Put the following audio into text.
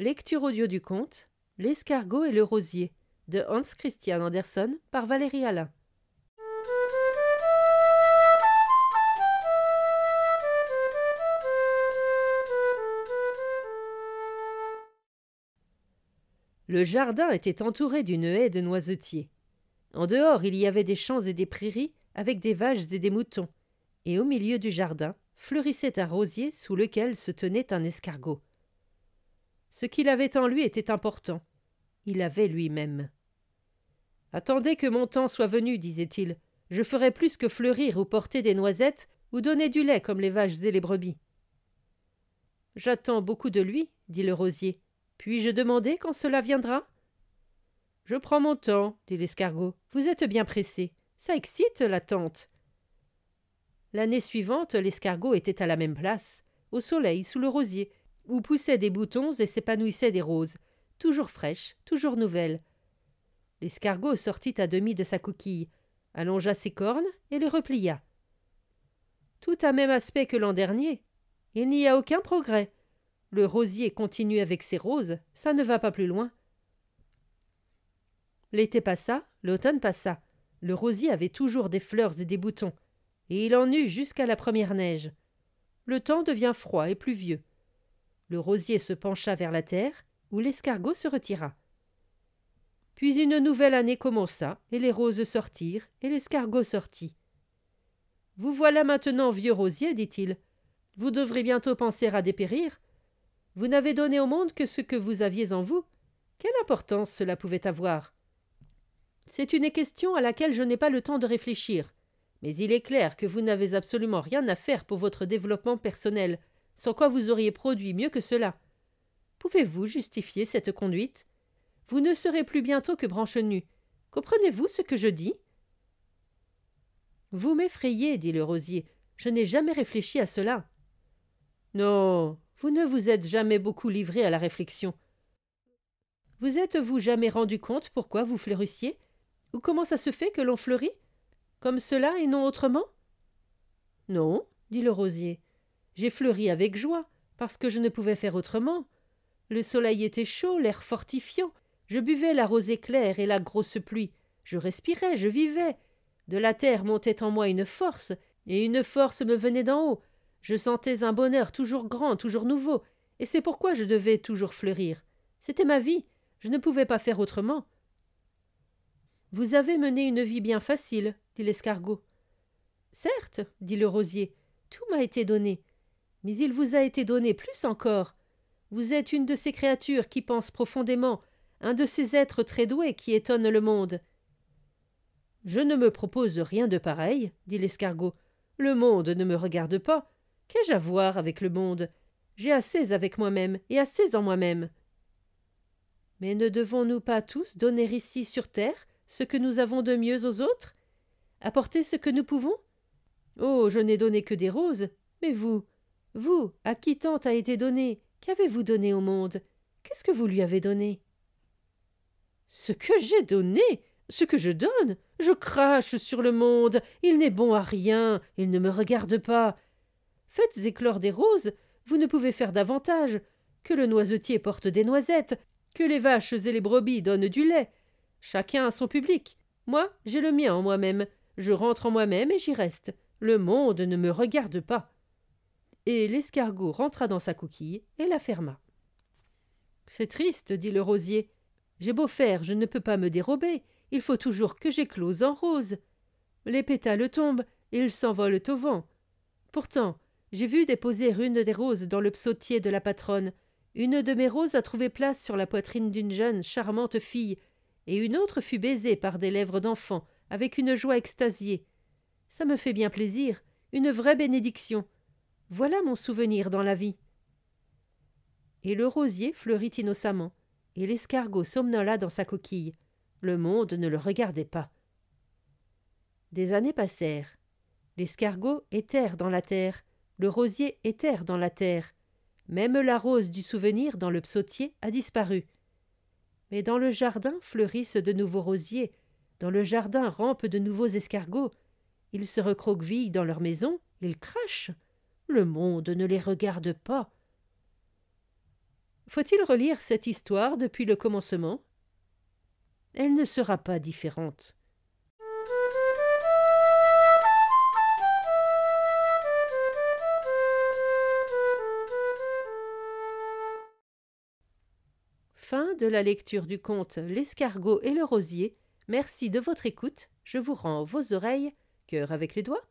Lecture audio du conte L'escargot et le rosier de Hans Christian Andersen par Valérie Alain. Le jardin était entouré d'une haie de noisetiers. En dehors, il y avait des champs et des prairies avec des vaches et des moutons, et au milieu du jardin fleurissait un rosier sous lequel se tenait un escargot. Ce qu'il avait en lui était important. Il avait lui-même. Attendez que mon temps soit venu, disait-il. Je ferai plus que fleurir ou porter des noisettes ou donner du lait comme les vaches et les brebis. J'attends beaucoup de lui, dit le rosier. Puis-je demander quand cela viendra Je prends mon temps, dit l'escargot. Vous êtes bien pressé. Ça excite l'attente. L'année suivante, l'escargot était à la même place, au soleil, sous le rosier, où poussaient des boutons et s'épanouissaient des roses, toujours fraîches, toujours nouvelles. L'escargot sortit à demi de sa coquille, allongea ses cornes et les replia. Tout à même aspect que l'an dernier. Il n'y a aucun progrès. Le rosier continue avec ses roses, ça ne va pas plus loin. L'été passa, l'automne passa. Le rosier avait toujours des fleurs et des boutons, et il en eut jusqu'à la première neige. Le temps devient froid et pluvieux. Le rosier se pencha vers la terre, où l'escargot se retira. Puis une nouvelle année commença, et les roses sortirent, et l'escargot sortit. Vous voilà maintenant vieux rosier, dit-il. Vous devrez bientôt penser à dépérir. Vous n'avez donné au monde que ce que vous aviez en vous. Quelle importance cela pouvait avoir C'est une question à laquelle je n'ai pas le temps de réfléchir. Mais il est clair que vous n'avez absolument rien à faire pour votre développement personnel, sans quoi vous auriez produit mieux que cela. Pouvez-vous justifier cette conduite Vous ne serez plus bientôt que branche nue. Comprenez-vous ce que je dis Vous m'effrayez, dit le rosier. Je n'ai jamais réfléchi à cela. Non, vous ne vous êtes jamais beaucoup livré à la réflexion. Vous êtes-vous jamais rendu compte pourquoi vous fleurissiez Ou comment ça se fait que l'on fleurit Comme cela et non autrement Non, dit le rosier. J'ai fleuri avec joie, parce que je ne pouvais faire autrement. Le soleil était chaud, l'air fortifiant. Je buvais la rosée claire et la grosse pluie. Je respirais, je vivais. De la terre montait en moi une force, et une force me venait d'en haut. Je sentais un bonheur toujours grand, toujours nouveau, et c'est pourquoi je devais toujours fleurir. C'était ma vie, je ne pouvais pas faire autrement. Vous avez mené une vie bien facile, dit l'escargot. Certes, dit le rosier, tout m'a été donné. Mais il vous a été donné plus encore. Vous êtes une de ces créatures qui pensent profondément, un de ces êtres très doués qui étonnent le monde. Je ne me propose rien de pareil, dit l'escargot. Le monde ne me regarde pas. Qu'ai-je à voir avec le monde J'ai assez avec moi-même et assez en moi-même. Mais ne devons-nous pas tous donner ici sur terre ce que nous avons de mieux aux autres Apporter ce que nous pouvons Oh, je n'ai donné que des roses, mais vous, vous, à qui tant a été donné, qu'avez-vous donné au monde Qu'est-ce que vous lui avez donné Ce que j'ai donné Ce que je donne Je crache sur le monde Il n'est bon à rien Il ne me regarde pas Faites éclore des roses Vous ne pouvez faire davantage que le noisetier porte des noisettes que les vaches et les brebis donnent du lait Chacun a son public. Moi, j'ai le mien en moi-même. Je rentre en moi-même et j'y reste. Le monde ne me regarde pas et l'escargot rentra dans sa coquille et la ferma. C'est triste, dit le rosier. J'ai beau faire, je ne peux pas me dérober. Il faut toujours que j'éclose en rose. Les pétales tombent, et ils s'envolent au vent. Pourtant, j'ai vu déposer une des roses dans le psautier de la patronne. Une de mes roses a trouvé place sur la poitrine d'une jeune, charmante fille, et une autre fut baisée par des lèvres d'enfant, avec une joie extasiée. Ça me fait bien plaisir, une vraie bénédiction. Voilà mon souvenir dans la vie. Et le rosier fleurit innocemment, et l'escargot somnola dans sa coquille. Le monde ne le regardait pas. Des années passèrent. L'escargot éterre dans la terre, le rosier éterre dans la terre. Même la rose du souvenir dans le psautier a disparu. Mais dans le jardin fleurissent de nouveaux rosiers, dans le jardin rampent de nouveaux escargots. Ils se recroquevillent dans leur maison, ils crachent. Le monde ne les regarde pas. Faut-il relire cette histoire depuis le commencement Elle ne sera pas différente. Fin de la lecture du conte L'escargot et le rosier. Merci de votre écoute. Je vous rends vos oreilles, cœur avec les doigts,